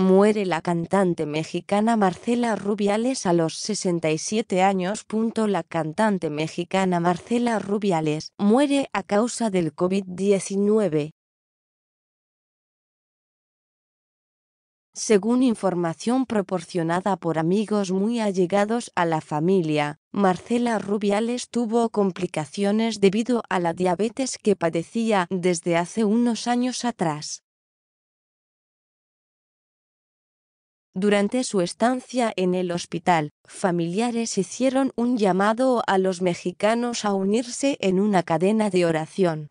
Muere la cantante mexicana Marcela Rubiales a los 67 años. La cantante mexicana Marcela Rubiales muere a causa del COVID-19. Según información proporcionada por amigos muy allegados a la familia, Marcela Rubiales tuvo complicaciones debido a la diabetes que padecía desde hace unos años atrás. Durante su estancia en el hospital, familiares hicieron un llamado a los mexicanos a unirse en una cadena de oración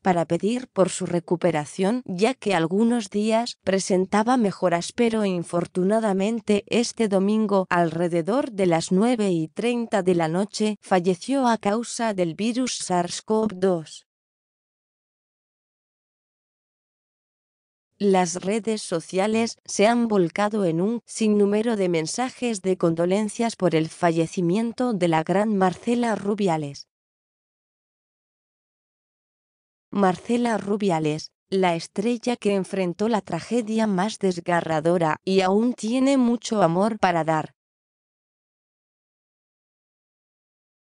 para pedir por su recuperación, ya que algunos días presentaba mejoras, pero infortunadamente este domingo, alrededor de las 9 y 30 de la noche, falleció a causa del virus SARS-CoV-2. las redes sociales se han volcado en un sinnúmero de mensajes de condolencias por el fallecimiento de la gran Marcela Rubiales. Marcela Rubiales, la estrella que enfrentó la tragedia más desgarradora y aún tiene mucho amor para dar.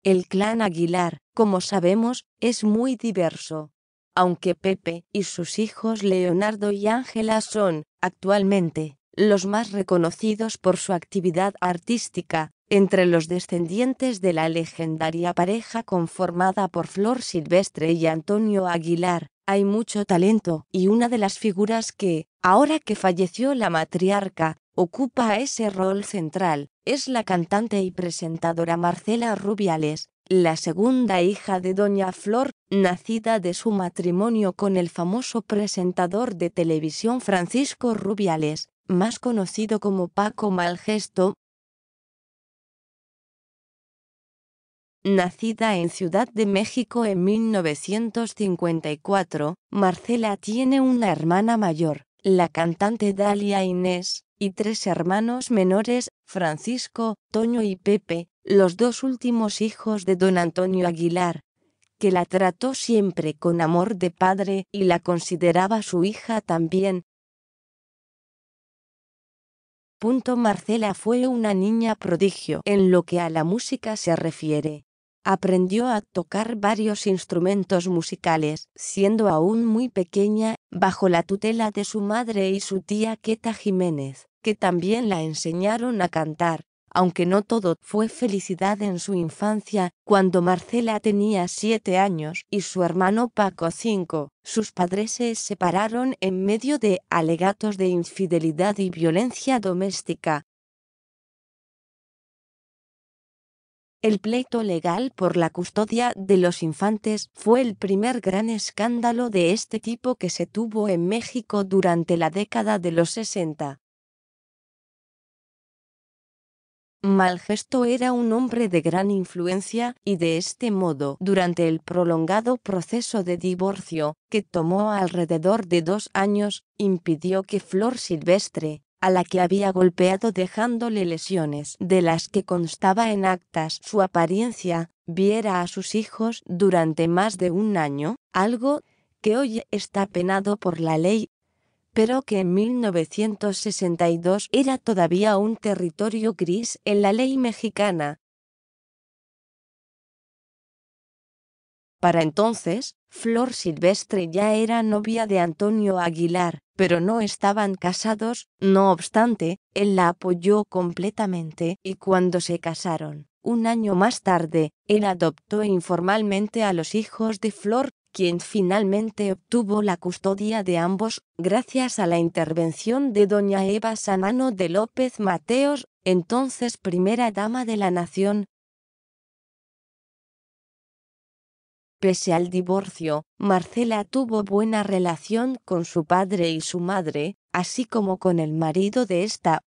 El clan Aguilar, como sabemos, es muy diverso aunque Pepe y sus hijos Leonardo y Ángela son, actualmente, los más reconocidos por su actividad artística, entre los descendientes de la legendaria pareja conformada por Flor Silvestre y Antonio Aguilar, hay mucho talento, y una de las figuras que, ahora que falleció la matriarca, ocupa ese rol central, es la cantante y presentadora Marcela Rubiales, la segunda hija de Doña Flor, nacida de su matrimonio con el famoso presentador de televisión Francisco Rubiales, más conocido como Paco Malgesto, Nacida en Ciudad de México en 1954, Marcela tiene una hermana mayor, la cantante Dalia Inés, y tres hermanos menores, Francisco, Toño y Pepe, los dos últimos hijos de don Antonio Aguilar, que la trató siempre con amor de padre y la consideraba su hija también. Marcela fue una niña prodigio en lo que a la música se refiere aprendió a tocar varios instrumentos musicales, siendo aún muy pequeña, bajo la tutela de su madre y su tía Queta Jiménez, que también la enseñaron a cantar. Aunque no todo fue felicidad en su infancia, cuando Marcela tenía siete años y su hermano Paco cinco, sus padres se separaron en medio de alegatos de infidelidad y violencia doméstica, El pleito legal por la custodia de los infantes fue el primer gran escándalo de este tipo que se tuvo en México durante la década de los 60. Malgesto era un hombre de gran influencia, y de este modo, durante el prolongado proceso de divorcio, que tomó alrededor de dos años, impidió que Flor Silvestre, a la que había golpeado dejándole lesiones de las que constaba en actas su apariencia, viera a sus hijos durante más de un año, algo que hoy está penado por la ley, pero que en 1962 era todavía un territorio gris en la ley mexicana. Para entonces, Flor Silvestre ya era novia de Antonio Aguilar, pero no estaban casados, no obstante, él la apoyó completamente y cuando se casaron, un año más tarde, él adoptó informalmente a los hijos de Flor, quien finalmente obtuvo la custodia de ambos, gracias a la intervención de doña Eva Sanano de López Mateos, entonces primera dama de la nación, Pese al divorcio, Marcela tuvo buena relación con su padre y su madre, así como con el marido de esta,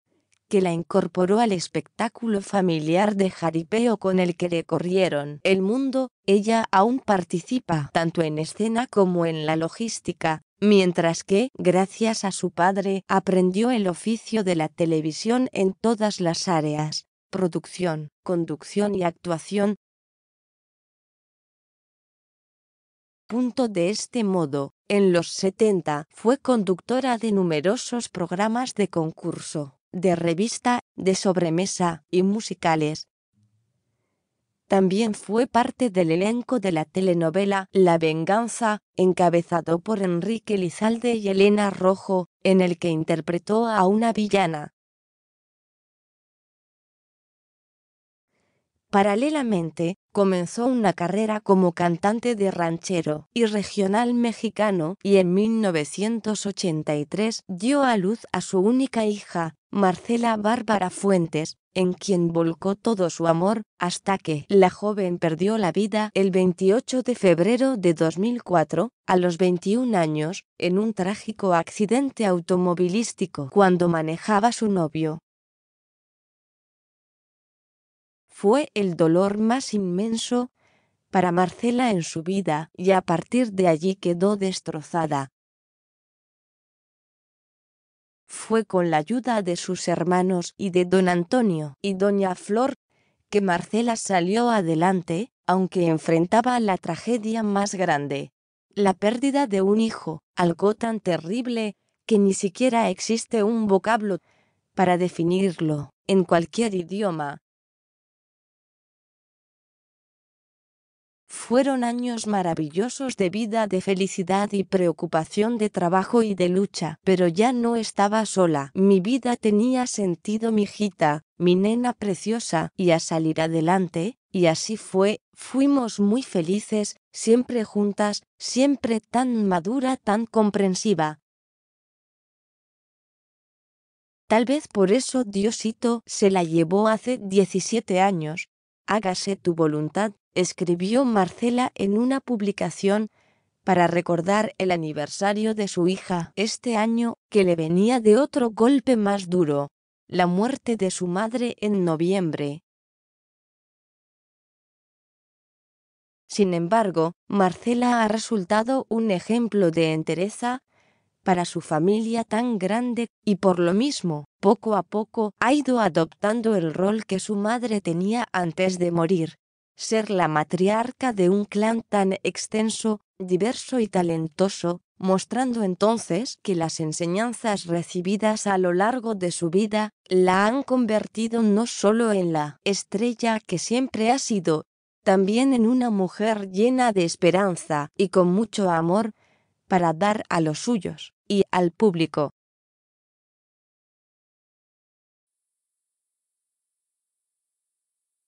que la incorporó al espectáculo familiar de jaripeo con el que recorrieron el mundo, ella aún participa tanto en escena como en la logística, mientras que, gracias a su padre, aprendió el oficio de la televisión en todas las áreas, producción, conducción y actuación, Punto De este modo, en los 70 fue conductora de numerosos programas de concurso, de revista, de sobremesa y musicales. También fue parte del elenco de la telenovela La Venganza, encabezado por Enrique Lizalde y Elena Rojo, en el que interpretó a una villana. Paralelamente, comenzó una carrera como cantante de ranchero y regional mexicano y en 1983 dio a luz a su única hija, Marcela Bárbara Fuentes, en quien volcó todo su amor, hasta que la joven perdió la vida el 28 de febrero de 2004, a los 21 años, en un trágico accidente automovilístico cuando manejaba su novio, fue el dolor más inmenso para Marcela en su vida y a partir de allí quedó destrozada. Fue con la ayuda de sus hermanos y de don Antonio y doña Flor que Marcela salió adelante, aunque enfrentaba la tragedia más grande, la pérdida de un hijo, algo tan terrible que ni siquiera existe un vocablo para definirlo en cualquier idioma. Fueron años maravillosos de vida, de felicidad y preocupación, de trabajo y de lucha, pero ya no estaba sola. Mi vida tenía sentido, mi hijita, mi nena preciosa, y a salir adelante, y así fue, fuimos muy felices, siempre juntas, siempre tan madura, tan comprensiva. Tal vez por eso Diosito se la llevó hace 17 años. Hágase tu voluntad, escribió Marcela en una publicación para recordar el aniversario de su hija este año, que le venía de otro golpe más duro, la muerte de su madre en noviembre. Sin embargo, Marcela ha resultado un ejemplo de entereza para su familia tan grande y por lo mismo, poco a poco, ha ido adoptando el rol que su madre tenía antes de morir, ser la matriarca de un clan tan extenso, diverso y talentoso, mostrando entonces que las enseñanzas recibidas a lo largo de su vida la han convertido no solo en la estrella que siempre ha sido, también en una mujer llena de esperanza y con mucho amor para dar a los suyos y al público.